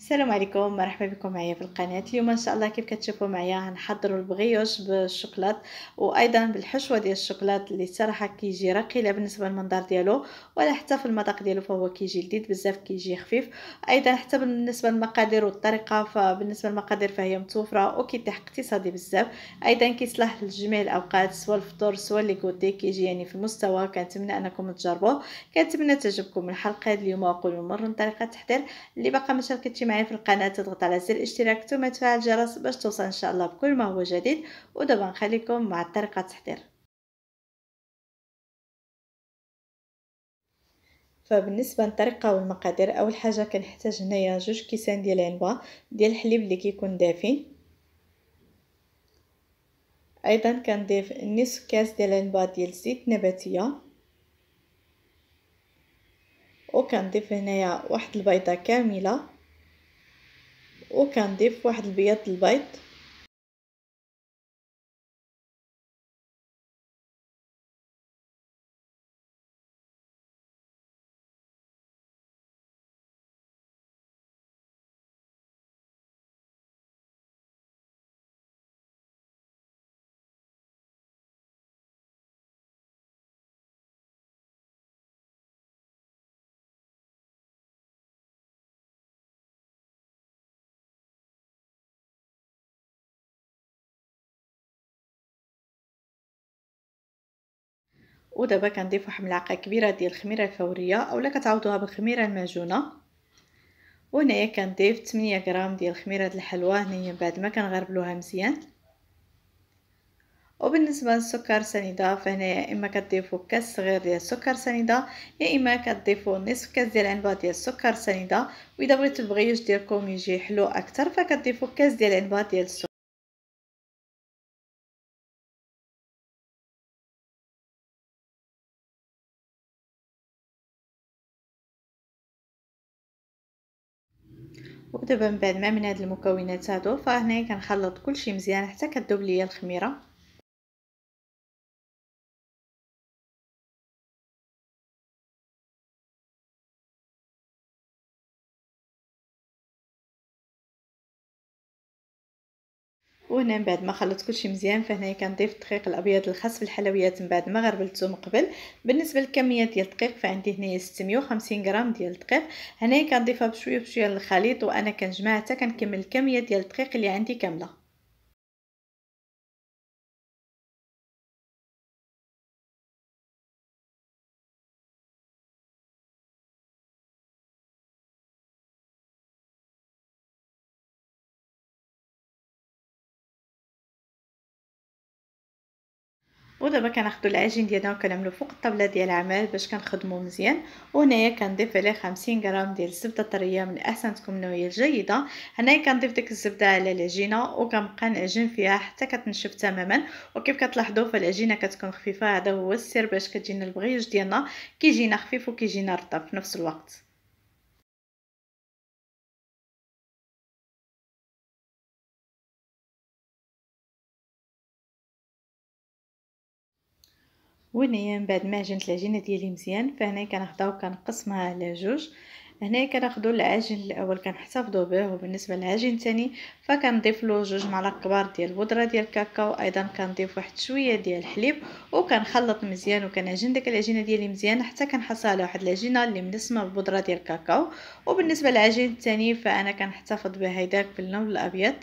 السلام عليكم مرحبا بكم معايا في القناه اليوم ان شاء الله كيف كتشوفوا معايا غنحضروا البغيوش بالشوكولات وايضا بالحشوه ديال الشوكولات اللي صراحه كيجي راقي بالنسبه للمنظر ديالو ولا حتى في المذاق ديالو فهو كيجي لذيذ بزاف كيجي خفيف ايضا حتى بالنسبه للمقادير والطريقه فبالنسبه للمقادير فهي متوفره وكيتيح اقتصادي بزاف ايضا كيصلح لجميع الاوقات سواء الفطور سواء لي كوتي كيجي يعني في المستوى كنتمنى انكم تجربوه كنتمنى تعجبكم الحلقه اليوم واقول مر طريقه التحضير اللي باقا ما شاركتش معايا في القناه تضغط على زر الاشتراك ثم تفعل الجرس باش توصل ان شاء الله بكل ما هو جديد ودابا نخليكم مع طريقه التحضير فبالنسبه للطريقه والمقادير اول حاجه كنحتاج هنايا جوج كيسان ديال العنبه ديال الحليب اللي كيكون دافي ايضا كنضيف نصف كاس ديال العنبه ديال الزيت نباتيه وكنضيف هنايا واحد البيضه كامله وكنضيف واحد البياض البيض ودابا كنضيف واحد ملعقه كبيره ديال الخميره الفوريه اولا كتعوضوها بالخميره المعجونه وهنايا كنضيف 8 غرام ديال الخميره د الحلوه هنايا بعد ما كنغربلوها مزيان وبالنسبه للسكر سنيده فهنايا اما كتضيفوا كاس صغير ديال السكر سنيده يا اما كتضيفوا نصف كاس ديال العنبه ديال السكر سنيده واذا بغيتو البغيوش ديالكم يجي حلو اكثر فكتضيفوا كاس ديال العنبه ديال السكر ودابا من بعد ما من هاد المكونات هادو فهنايا كنخلط كلشي مزيان حتى كدوب ليا الخميره وهنا من بعد ما خلطت كلشي مزيان فهنايا كنضيف الدقيق الابيض الخاص بالحلويات من بعد ما غربلته من قبل بالنسبه للكميه ديال الدقيق فعندي هنايا 650 غرام ديال الدقيق هنايا كنضيفها بشويه بشويه للخليط وانا كنجمع حتى كنكمل الكميه ديال الدقيق اللي عندي كامله ودابا كناخذوا العجين ديالنا وكنعملوا فوق الطبلة ديال العمل باش كنخدمو مزيان وهنايا كنضيف عليه 50 غرام ديال الزبده الطريه من احسن تكون النوعيه الجيده هنايا كنضيف ديك الزبده على العجينه وكنبقى نعجن فيها حتى كتنشف تماما وكيف كتلاحظوا فالعجينه كتكون خفيفه هذا هو السر باش كتجينا البغيج ديالنا كيجينا خفيف وكيجينا رطب في نفس الوقت وهنايا من بعد ما عجنت العجينه ديالي مزيان فهنا كنخداو وكنقسمها على جوج هنا كناخذوا العجين الاول كنحتفظوا به وبالنسبه للعجين الثاني فكنضيف له جوج معالق كبار ديال البودره ديال الكاكاو ايضا كنضيف واحد شويه ديال الحليب وكنخلط مزيان وكنعجن ديك العجينه ديالي مزيان حتى كنحصل على واحد العجينه اللي منسمه بالبودره ديال الكاكاو وبالنسبه للعجين الثاني فانا كنحتفظ به هيداك باللون الابيض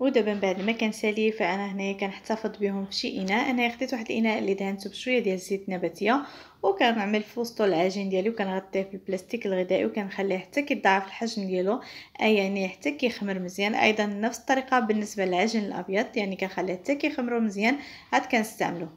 ودابا من بعد ما كنسالي فانا هنايا كنحتفظ بهم في شي اناء انا خديت واحد الاناء اللي دهنته بشويه ديال الزيت النباتيه وكنعمل في وسطو العجين ديالي وكنغطيه في البلاستيك الغذائي وكنخليه حتى كيضاعف الحجم ديالو اي يعني حتى كيخمر مزيان ايضا نفس الطريقه بالنسبه للعجين الابيض يعني كنخليه حتى كيخمر مزيان عاد كنستعملو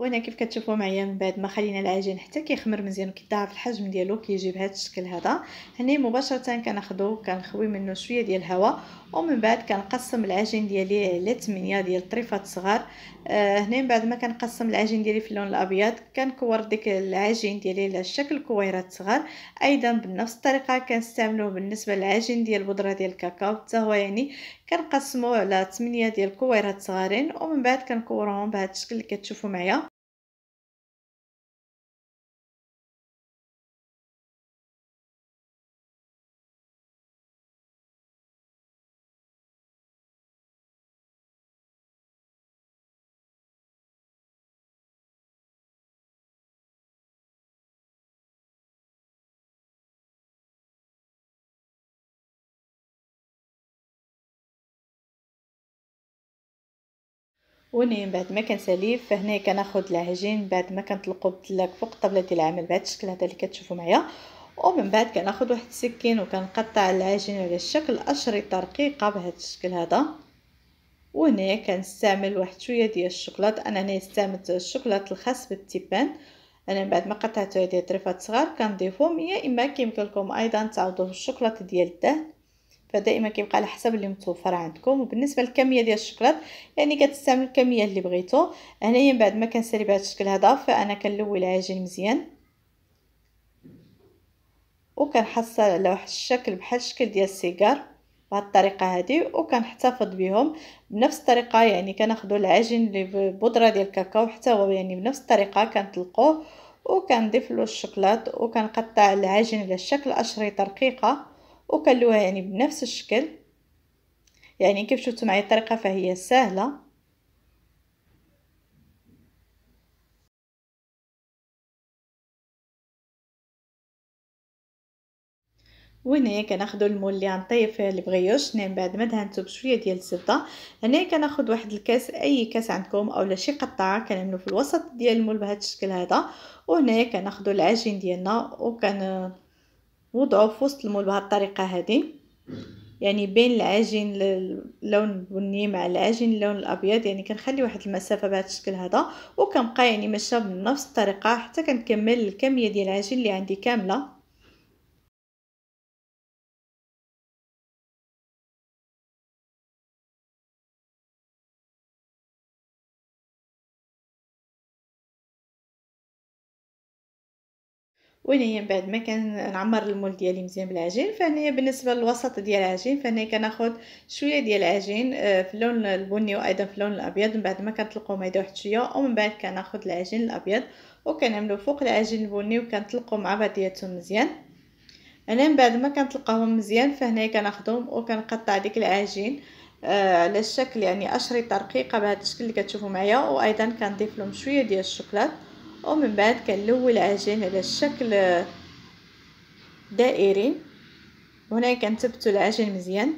وهنا كيف كتشوفوا معايا من بعد ما خلينا العجين حتى كيخمر مزيان وكيضاعف الحجم ديالو كيجي بهذا الشكل هذا هنا مباشره كناخذو كنخوي منه شويه ديال الهواء ومن بعد كنقسم العجين ديالي على 8 ديال الطريفات صغار آه هنا من بعد ما كنقسم العجين ديالي في اللون الابيض كنكور ديك العجين ديالي على شكل كويرات صغار ايضا بنفس الطريقه كنستعملوه بالنسبه للعجين ديال البودره ديال الكاكاو حتى هو يعني كنقسموه على 8 ديال الكويرات صغارين ومن بعد كنكورهم بهذا الشكل اللي كتشوفوا معايا وني من بعد ما كنساليه فهنا كناخذ العجين بعد ما كنطلقو بالدلاك فوق طبله ديال العمل بهذا الشكل هذا اللي كتشوفوا معايا ومن بعد كناخذ واحد السكين وكنقطع العجين على شكل اشرطه رقيقه بهذا الشكل هذا وهنا كنستعمل واحد شويه ديال الشوكولات انا هنا استعملت الشوكولات الخاص بالتيبان انا من بعد ما قطعته هذه طريفات صغار كنضيفهم يا اما كيمكن لكم ايضا تعوضوه بالشوكولات ديال الدهن فدائما كيبقى على حسب اللي متوفر عندكم وبالنسبه للكميه ديال الشكلاط يعني كتستعمل الكميه اللي بغيتو هنايا من بعد ما كنسالي بهذا الشكل هذا فانا كنلوي العجين مزيان وكنحصل على واحد الشكل بحال الشكل ديال السيجار بهذه الطريقه هذه وكنحتفظ بهم بنفس الطريقه يعني كناخذوا العجين اللي بودره ديال الكاكاو حتى هو يعني بنفس الطريقه كنطلقوه وكنضيف له الشكلاط وكنقطع العجين على شكل اشرطه رقيقه وكلوها يعني بنفس الشكل يعني كيف شفتوا معي الطريقه فهي سهله وهنايا كناخذوا المول اللي غنطيب فيه البغيوش من بعد ما دهنته بشويه ديال الزبده هنايا كناخذ واحد الكاس اي كاس عندكم اولا شي قطعه كنعملو في الوسط ديال المول بهذا الشكل هذا وهنايا كناخذوا العجين ديالنا وكن وضعوا في وسط المول الطريقة هذه يعني بين العجين اللون البني مع العجين اللون الابيض يعني كنخلي واحد المسافه بهذا الشكل هذا وكنبقى يعني ماشيه بنفس الطريقه حتى كنكمل الكميه ديال العجين اللي عندي كامله وهنايا من بعد ما كنعمر المول ديالي مزيان بالعجين فهنايا بالنسبه للوسط ديال العجين فهنايا كناخذ شويه ديال العجين آه، في اللون البني وايضا في اللون الابيض من بعد ما كنطلقوا ميدا واحد شويه ومن بعد كناخذ العجين الابيض وكنعملوا فوق العجين البني وكنطلقوا مع بعضياتهم مزيان انا من بعد ما كنطلقاهم مزيان فهنايا كناخذهم وكنقطع ديك العجين آه، على الشكل يعني اشرطه رقيقه بهذا الشكل اللي كتشوفوا معايا وايضا كنضيف لهم شويه ديال الشوكولاته ومن بعد كنلوي العجين على الشكل دائري هنا كنثبتوا العجين مزيان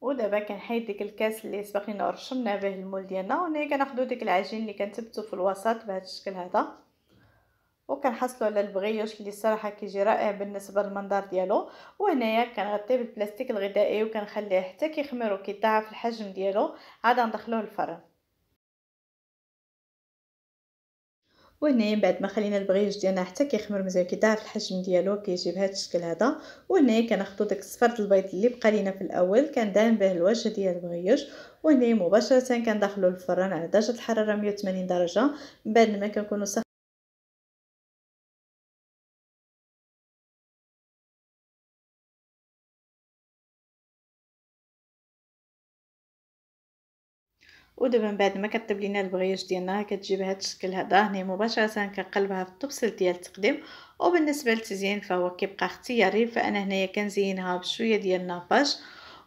ودابا كنحيد ديك الكاس اللي سبقينا رشمنا به المول ديالنا وهنايا كناخذوا ديك العجين اللي كنثبتوا في الوسط بهذا الشكل هذا وكنحصلوا على البغيوش اللي الصراحه كيجي رائع بالنسبه للمنظر ديالو وهنايا كنغطيه بالبلاستيك الغذائي وكنخليه حتى كيخمر وكيضاعف الحجم ديالو عاد ندخلوه الفرن وهنايا بعد ما خلينا البغيج ديالنا حتى كيخمر مزيان كيضاعف الحجم ديالو كيجي بهذا الشكل هذا وهنايا كناخذوا داك الصفر البيض اللي بقى لينا في الاول كندهن به الوجه ديال البغيج وهنايا مباشره كندخلو الفران على درجه الحراره 180 درجه من بعد ما كنكونوا ودابا من بعد ما كطيب لينا البغياج ديالنا كتجيب هذا الشكل هذا هنا مباشره كنقلبها في الطبسل ديال التقديم وبالنسبه للتزيين فهو كيبقى اختياري فانا هنايا كنزينها بشويه ديال الناباج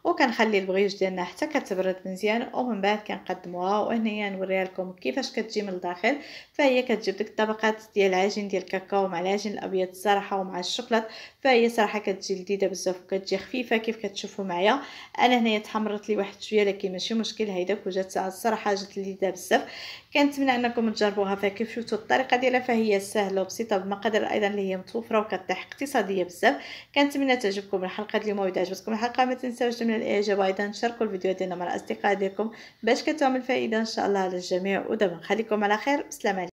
وكنخلي البغيج ديالنا حتى كتبرد مزيان ومن بعد كنقدموها وهنايا نوريها لكم كيفاش كتجي من الداخل فهي كتجيب ديك الطبقات ديال العجين ديال الكاكاو مع العجين الابيض الصراحه ومع الشوكولات فهي صراحه كتجي لذيذه بزاف وكتجي خفيفه كيف كتشوفوا معايا انا هنايا تحمرت لي واحد شويه لكن ماشي مشكل هيداك وجات الصراحه جات لذيذه بزاف كنتمنى انكم تجربوها فكيف شفتوا الطريقه ديالها فهي سهله وبسيطه بمقادير ايضا اللي هي متوفره وكطيح اقتصاديه بزاف كنتمنى تعجبكم الحلقه اليوم واذا عجبتكم الحلقه ما تنساوش من الاعجاب وايضا شاركوا الفيديو ديالنا مع الاصدقاء ديالكم باش كتعمل فائده ان شاء الله للجميع ودابا نخليكم على خير بسلام عليكم